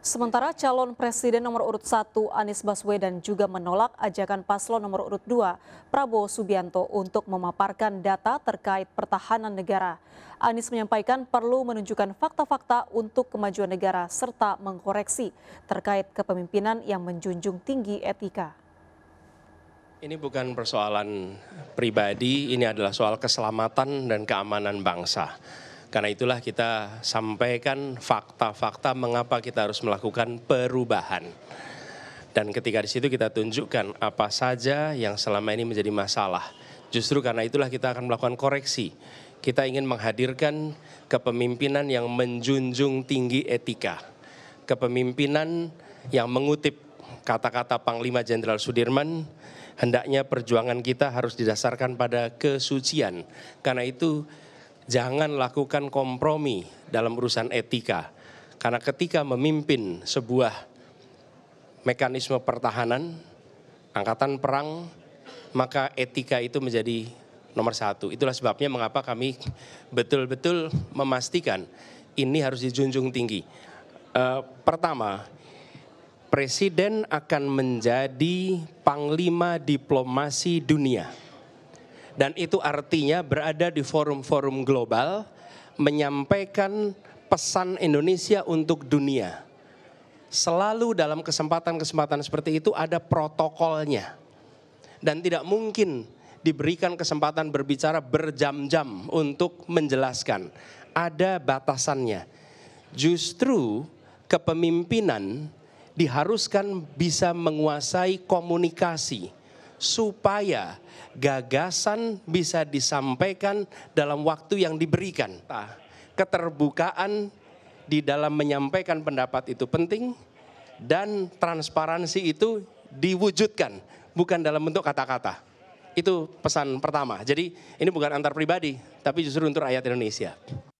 Sementara calon presiden nomor urut 1 Anies Baswedan juga menolak ajakan paslon nomor urut 2 Prabowo Subianto untuk memaparkan data terkait pertahanan negara. Anies menyampaikan perlu menunjukkan fakta-fakta untuk kemajuan negara serta mengkoreksi terkait kepemimpinan yang menjunjung tinggi etika. Ini bukan persoalan pribadi, ini adalah soal keselamatan dan keamanan bangsa. Karena itulah kita sampaikan fakta-fakta mengapa kita harus melakukan perubahan. Dan ketika di situ kita tunjukkan apa saja yang selama ini menjadi masalah. Justru karena itulah kita akan melakukan koreksi. Kita ingin menghadirkan kepemimpinan yang menjunjung tinggi etika. Kepemimpinan yang mengutip kata-kata Panglima Jenderal Sudirman, hendaknya perjuangan kita harus didasarkan pada kesucian. Karena itu jangan lakukan kompromi dalam urusan etika. Karena ketika memimpin sebuah mekanisme pertahanan, angkatan perang, maka etika itu menjadi nomor satu. Itulah sebabnya mengapa kami betul-betul memastikan ini harus dijunjung tinggi. E, pertama, Presiden akan menjadi panglima diplomasi dunia dan itu artinya berada di forum-forum global menyampaikan pesan Indonesia untuk dunia. Selalu dalam kesempatan-kesempatan seperti itu ada protokolnya. Dan tidak mungkin diberikan kesempatan berbicara berjam-jam untuk menjelaskan. Ada batasannya. Justru kepemimpinan diharuskan bisa menguasai komunikasi supaya gagasan bisa disampaikan dalam waktu yang diberikan. Ah. keterbukaan di dalam menyampaikan pendapat itu penting dan transparansi itu diwujudkan bukan dalam bentuk kata-kata. Itu pesan pertama. Jadi ini bukan antar pribadi tapi justru untuk rakyat Indonesia.